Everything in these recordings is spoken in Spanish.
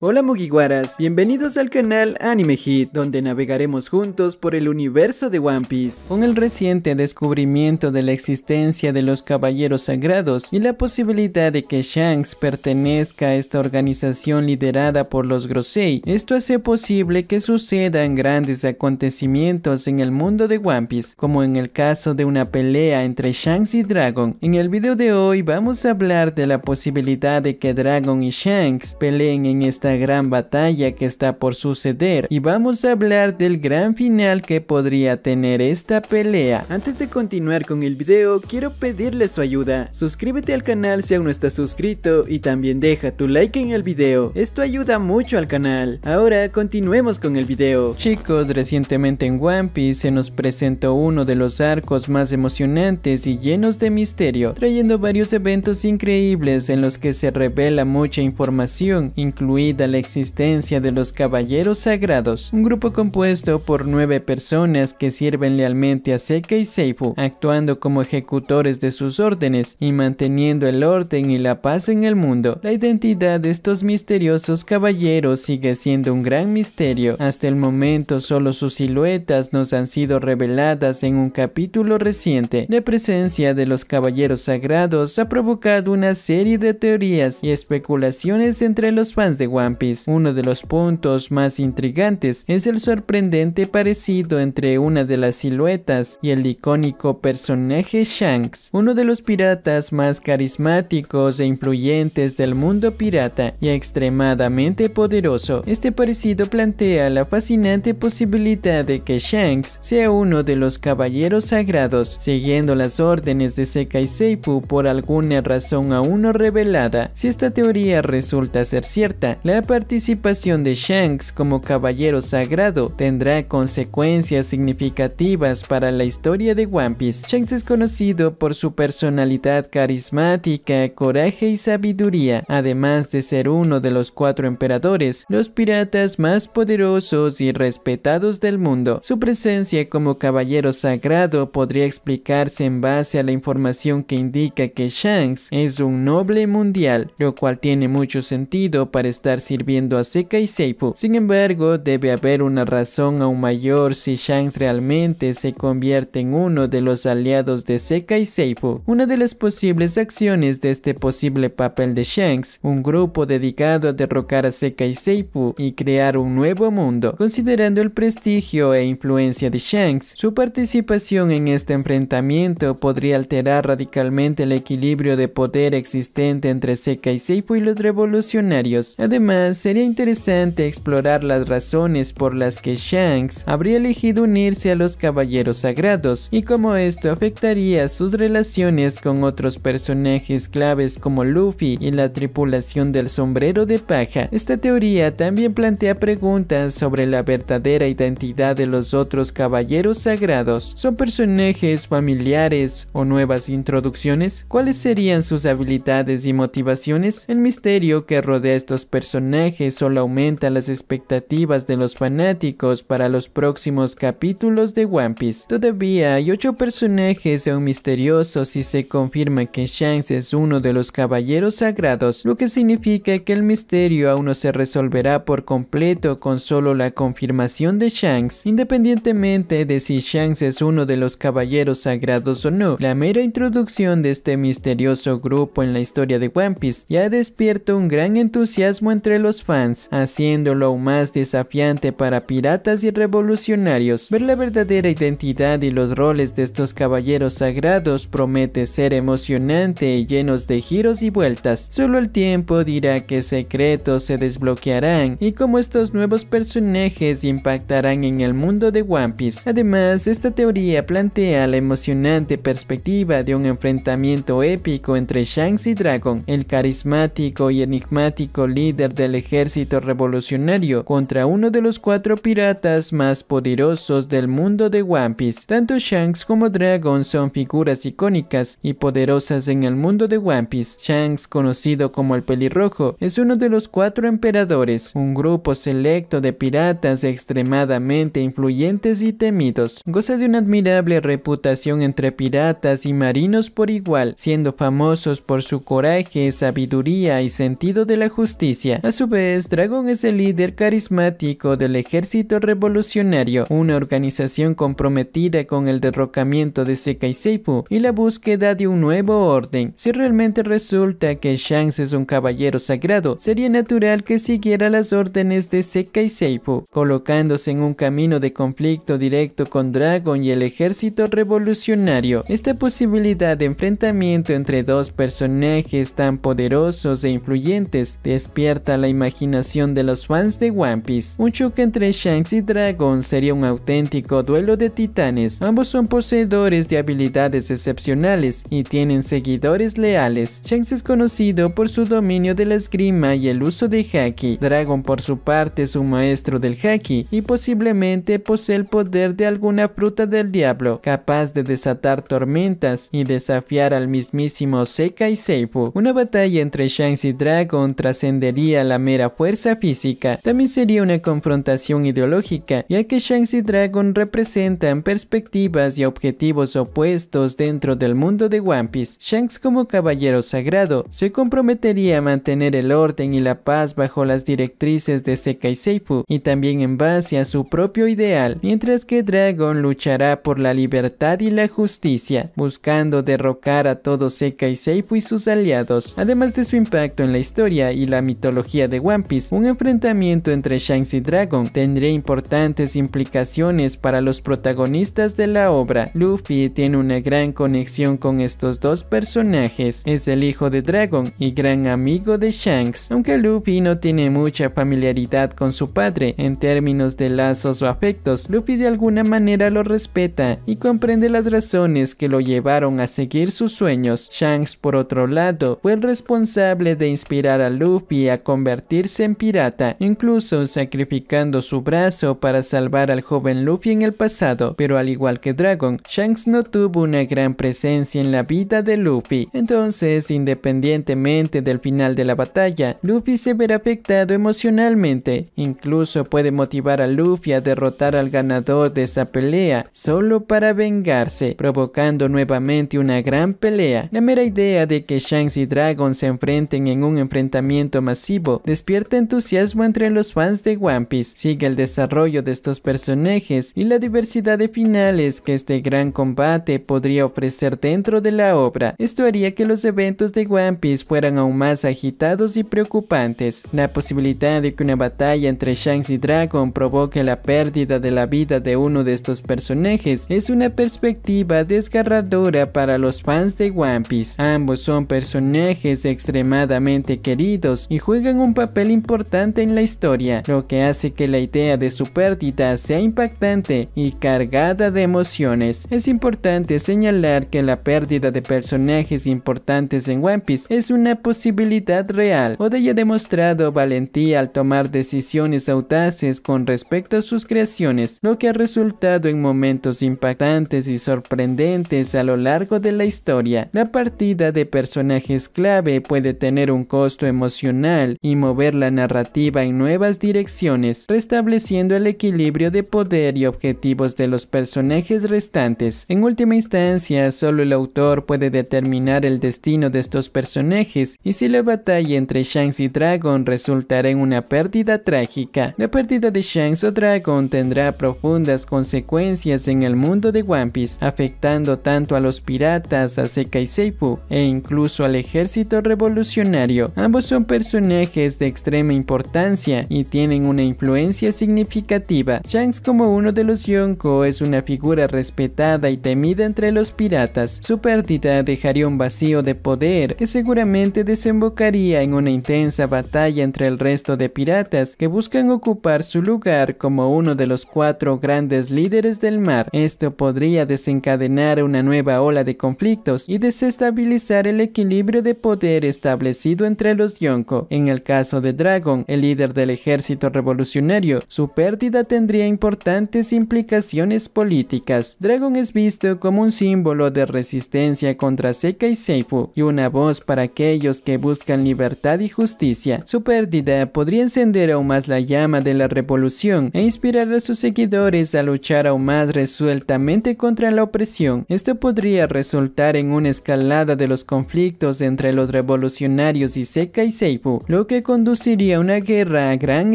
Hola Mugiwaras, bienvenidos al canal Anime Hit, donde navegaremos juntos por el universo de One Piece. Con el reciente descubrimiento de la existencia de los Caballeros Sagrados y la posibilidad de que Shanks pertenezca a esta organización liderada por los Grosei, esto hace posible que sucedan grandes acontecimientos en el mundo de One Piece, como en el caso de una pelea entre Shanks y Dragon. En el video de hoy vamos a hablar de la posibilidad de que Dragon y Shanks peleen en esta gran batalla que está por suceder y vamos a hablar del gran final que podría tener esta pelea. Antes de continuar con el video, quiero pedirles su ayuda. Suscríbete al canal si aún no estás suscrito y también deja tu like en el video. Esto ayuda mucho al canal. Ahora continuemos con el video. Chicos, recientemente en One Piece se nos presentó uno de los arcos más emocionantes y llenos de misterio, trayendo varios eventos increíbles en los que se revela mucha información, incluida la existencia de los Caballeros Sagrados, un grupo compuesto por nueve personas que sirven lealmente a Seika y Seifu, actuando como ejecutores de sus órdenes y manteniendo el orden y la paz en el mundo. La identidad de estos misteriosos caballeros sigue siendo un gran misterio. Hasta el momento solo sus siluetas nos han sido reveladas en un capítulo reciente. La presencia de los caballeros sagrados ha provocado una serie de teorías y especulaciones entre los fans de One uno de los puntos más intrigantes es el sorprendente parecido entre una de las siluetas y el icónico personaje Shanks, uno de los piratas más carismáticos e influyentes del mundo pirata y extremadamente poderoso. Este parecido plantea la fascinante posibilidad de que Shanks sea uno de los caballeros sagrados, siguiendo las órdenes de Sekai Seifu por alguna razón aún no revelada. Si esta teoría resulta ser cierta, la la participación de Shanks como caballero sagrado tendrá consecuencias significativas para la historia de One Piece. Shanks es conocido por su personalidad carismática, coraje y sabiduría, además de ser uno de los cuatro emperadores, los piratas más poderosos y respetados del mundo. Su presencia como caballero sagrado podría explicarse en base a la información que indica que Shanks es un noble mundial, lo cual tiene mucho sentido para estar sirviendo a seca y Seifu. Sin embargo, debe haber una razón aún mayor si Shanks realmente se convierte en uno de los aliados de Seca y Seifu. Una de las posibles acciones de este posible papel de Shanks, un grupo dedicado a derrocar a Seca y Seifu y crear un nuevo mundo. Considerando el prestigio e influencia de Shanks, su participación en este enfrentamiento podría alterar radicalmente el equilibrio de poder existente entre seca y Seifu y los revolucionarios. Además, sería interesante explorar las razones por las que Shanks habría elegido unirse a los Caballeros Sagrados y cómo esto afectaría sus relaciones con otros personajes claves como Luffy y la tripulación del sombrero de paja. Esta teoría también plantea preguntas sobre la verdadera identidad de los otros Caballeros Sagrados. ¿Son personajes familiares o nuevas introducciones? ¿Cuáles serían sus habilidades y motivaciones? El misterio que rodea estos personajes solo aumenta las expectativas de los fanáticos para los próximos capítulos de One Piece. Todavía hay 8 personajes aún misteriosos y se confirma que Shanks es uno de los caballeros sagrados, lo que significa que el misterio aún no se resolverá por completo con solo la confirmación de Shanks, independientemente de si Shanks es uno de los caballeros sagrados o no. La mera introducción de este misterioso grupo en la historia de One Piece ya ha despierto un gran entusiasmo entre los fans, haciéndolo aún más desafiante para piratas y revolucionarios. Ver la verdadera identidad y los roles de estos caballeros sagrados promete ser emocionante y llenos de giros y vueltas. Solo el tiempo dirá qué secretos se desbloquearán y cómo estos nuevos personajes impactarán en el mundo de One Piece. Además, esta teoría plantea la emocionante perspectiva de un enfrentamiento épico entre Shanks y Dragon, el carismático y enigmático líder del ejército revolucionario contra uno de los cuatro piratas más poderosos del mundo de One Piece. Tanto Shanks como Dragon son figuras icónicas y poderosas en el mundo de One Piece. Shanks, conocido como el pelirrojo, es uno de los cuatro emperadores, un grupo selecto de piratas extremadamente influyentes y temidos. Goza de una admirable reputación entre piratas y marinos por igual, siendo famosos por su coraje, sabiduría y sentido de la justicia. A su vez, Dragon es el líder carismático del Ejército Revolucionario, una organización comprometida con el derrocamiento de Sekai Seipu y la búsqueda de un nuevo orden. Si realmente resulta que Shanks es un caballero sagrado, sería natural que siguiera las órdenes de Sekai Seipu, colocándose en un camino de conflicto directo con Dragon y el Ejército Revolucionario. Esta posibilidad de enfrentamiento entre dos personajes tan poderosos e influyentes despierta la imaginación de los fans de One Piece. Un choque entre Shanks y Dragon sería un auténtico duelo de titanes. Ambos son poseedores de habilidades excepcionales y tienen seguidores leales. Shanks es conocido por su dominio de la esgrima y el uso de haki. Dragon por su parte es un maestro del haki y posiblemente posee el poder de alguna fruta del diablo, capaz de desatar tormentas y desafiar al mismísimo Sekai Seifu. Una batalla entre Shanks y Dragon trascendería la mera fuerza física, también sería una confrontación ideológica, ya que Shanks y Dragon representan perspectivas y objetivos opuestos dentro del mundo de One Piece. Shanks como caballero sagrado se comprometería a mantener el orden y la paz bajo las directrices de y Seifu y también en base a su propio ideal, mientras que Dragon luchará por la libertad y la justicia, buscando derrocar a todo y Seifu y sus aliados, además de su impacto en la historia y la mitología de One Piece, un enfrentamiento entre Shanks y Dragon tendría importantes implicaciones para los protagonistas de la obra. Luffy tiene una gran conexión con estos dos personajes, es el hijo de Dragon y gran amigo de Shanks, aunque Luffy no tiene mucha familiaridad con su padre en términos de lazos o afectos, Luffy de alguna manera lo respeta y comprende las razones que lo llevaron a seguir sus sueños. Shanks por otro lado fue el responsable de inspirar a Luffy a convertirse convertirse en pirata, incluso sacrificando su brazo para salvar al joven Luffy en el pasado, pero al igual que Dragon, Shanks no tuvo una gran presencia en la vida de Luffy, entonces independientemente del final de la batalla, Luffy se verá afectado emocionalmente, incluso puede motivar a Luffy a derrotar al ganador de esa pelea solo para vengarse, provocando nuevamente una gran pelea. La mera idea de que Shanks y Dragon se enfrenten en un enfrentamiento masivo despierta entusiasmo entre los fans de One Piece, sigue el desarrollo de estos personajes y la diversidad de finales que este gran combate podría ofrecer dentro de la obra. Esto haría que los eventos de One Piece fueran aún más agitados y preocupantes. La posibilidad de que una batalla entre Shanks y Dragon provoque la pérdida de la vida de uno de estos personajes es una perspectiva desgarradora para los fans de One Piece. Ambos son personajes extremadamente queridos y juegan un papel importante en la historia, lo que hace que la idea de su pérdida sea impactante y cargada de emociones. Es importante señalar que la pérdida de personajes importantes en One Piece es una posibilidad real. Oda ha demostrado valentía al tomar decisiones audaces con respecto a sus creaciones, lo que ha resultado en momentos impactantes y sorprendentes a lo largo de la historia. La partida de personajes clave puede tener un costo emocional y mover la narrativa en nuevas direcciones, restableciendo el equilibrio de poder y objetivos de los personajes restantes. En última instancia, solo el autor puede determinar el destino de estos personajes y si la batalla entre Shanks y Dragon resultará en una pérdida trágica. La pérdida de Shanks o Dragon tendrá profundas consecuencias en el mundo de One Piece, afectando tanto a los piratas, a Sekai Seifu e incluso al ejército revolucionario. Ambos son personajes es de extrema importancia y tienen una influencia significativa. Shanks como uno de los Yonko es una figura respetada y temida entre los piratas. Su pérdida dejaría un vacío de poder que seguramente desembocaría en una intensa batalla entre el resto de piratas que buscan ocupar su lugar como uno de los cuatro grandes líderes del mar. Esto podría desencadenar una nueva ola de conflictos y desestabilizar el equilibrio de poder establecido entre los Yonko. En el caso de Dragon, el líder del ejército revolucionario, su pérdida tendría importantes implicaciones políticas. Dragon es visto como un símbolo de resistencia contra Seca y Seifu, y una voz para aquellos que buscan libertad y justicia. Su pérdida podría encender aún más la llama de la revolución e inspirar a sus seguidores a luchar aún más resueltamente contra la opresión. Esto podría resultar en una escalada de los conflictos entre los revolucionarios y Seca y Seifu, lo que conduciría una guerra a gran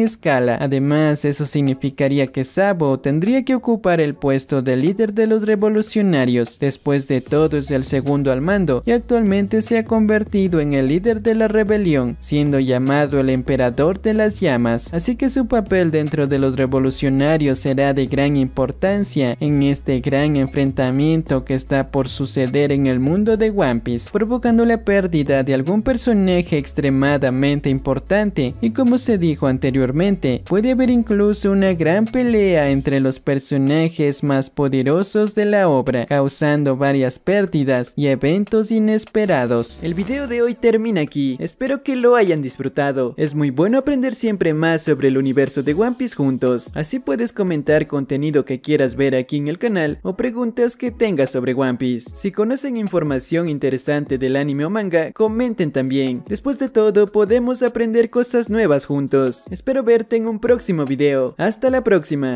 escala. Además, eso significaría que Sabo tendría que ocupar el puesto de líder de los revolucionarios. Después de todo, es el segundo al mando y actualmente se ha convertido en el líder de la rebelión, siendo llamado el emperador de las llamas. Así que su papel dentro de los revolucionarios será de gran importancia en este gran enfrentamiento que está por suceder en el mundo de One Piece, provocando la pérdida de algún personaje extremadamente importante y como se dijo anteriormente, puede haber incluso una gran pelea entre los personajes más poderosos de la obra, causando varias pérdidas y eventos inesperados. El video de hoy termina aquí, espero que lo hayan disfrutado. Es muy bueno aprender siempre más sobre el universo de One Piece juntos, así puedes comentar contenido que quieras ver aquí en el canal o preguntas que tengas sobre One Piece. Si conocen información interesante del anime o manga, comenten también. Después de todo, podemos aprender cosas nuevas juntos. Espero verte en un próximo video. Hasta la próxima.